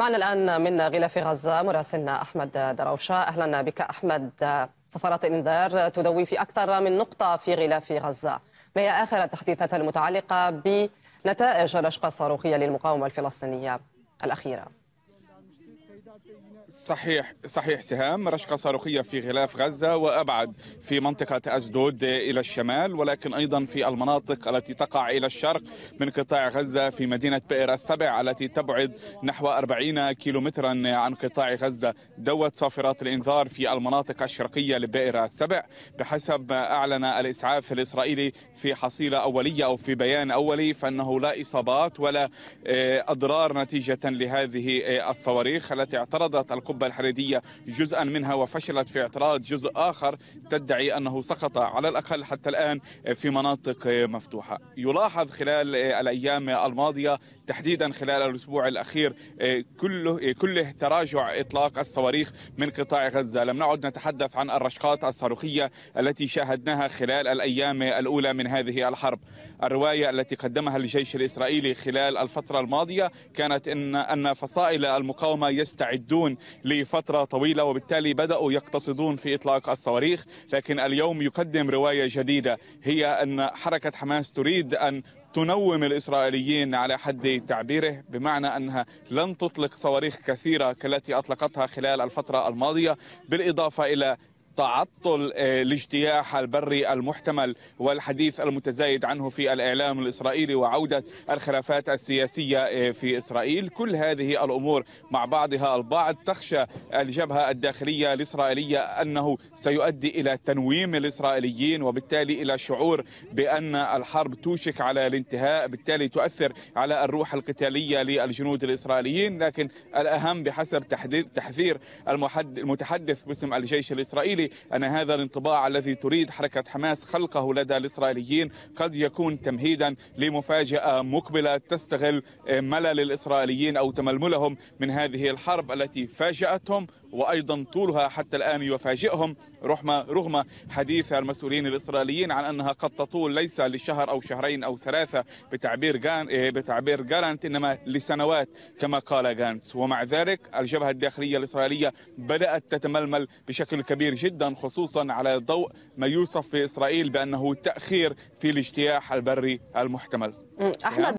معنا الآن من غلاف غزة مراسلنا أحمد دروشة أهلا بك أحمد سفارة الإنذار تدوي في أكثر من نقطة في غلاف غزة ما هي آخر التحديثات المتعلقة بنتائج الرشقة الصاروخية للمقاومة الفلسطينية الأخيرة صحيح صحيح سهام رشقه صاروخيه في غلاف غزه وابعد في منطقه اسدود الى الشمال ولكن ايضا في المناطق التي تقع الى الشرق من قطاع غزه في مدينه بئر السبع التي تبعد نحو 40 كيلومترا عن قطاع غزه دوت صافرات الانذار في المناطق الشرقيه لبئر السبع بحسب ما اعلن الاسعاف الاسرائيلي في حصيله اوليه او في بيان اولي فانه لا اصابات ولا آه، اضرار نتيجه لهذه آه، الصواريخ التي اعترضت القبة الحديدية جزءا منها وفشلت في اعتراض جزء آخر تدعي أنه سقط على الأقل حتى الآن في مناطق مفتوحة يلاحظ خلال الأيام الماضية تحديدا خلال الأسبوع الأخير كله, كله تراجع إطلاق الصواريخ من قطاع غزة لم نعد نتحدث عن الرشقات الصاروخية التي شاهدناها خلال الأيام الأولى من هذه الحرب الرواية التي قدمها الجيش الإسرائيلي خلال الفترة الماضية كانت إن, أن فصائل المقاومة يستعد يستعدون لفترة طويلة وبالتالي بدأوا يقتصدون في إطلاق الصواريخ لكن اليوم يقدم رواية جديدة هي أن حركة حماس تريد أن تنوم الإسرائيليين على حد تعبيره بمعنى أنها لن تطلق صواريخ كثيرة كالتي أطلقتها خلال الفترة الماضية بالإضافة إلى تعطل الاجتياح آه، البري المحتمل والحديث المتزايد عنه في الاعلام الاسرائيلي وعوده الخلافات السياسيه آه، في اسرائيل، كل هذه الامور مع بعضها البعض تخشى الجبهه الداخليه الاسرائيليه انه سيؤدي الى تنويم الاسرائيليين وبالتالي الى شعور بان الحرب توشك على الانتهاء، بالتالي تؤثر على الروح القتاليه للجنود الاسرائيليين، لكن الاهم بحسب تحذير المتحدث باسم الجيش الاسرائيلي الإسرائيلي أن هذا الانطباع الذي تريد حركة حماس خلقه لدى الإسرائيليين قد يكون تمهيدا لمفاجأة مقبلة تستغل ملل الإسرائيليين أو تململهم من هذه الحرب التي فاجأتهم وايضا طولها حتى الان يفاجئهم رغم رغم حديث المسؤولين الاسرائيليين عن انها قد تطول ليس لشهر او شهرين او ثلاثه بتعبير جان إيه، بتعبير جارانت انما لسنوات كما قال جانتس ومع ذلك الجبهه الداخليه الاسرائيليه بدات تتململ بشكل كبير جدا جدا خصوصا على ضوء ما يوصف في إسرائيل بأنه تأخير في الاجتياح البري المحتمل أحمد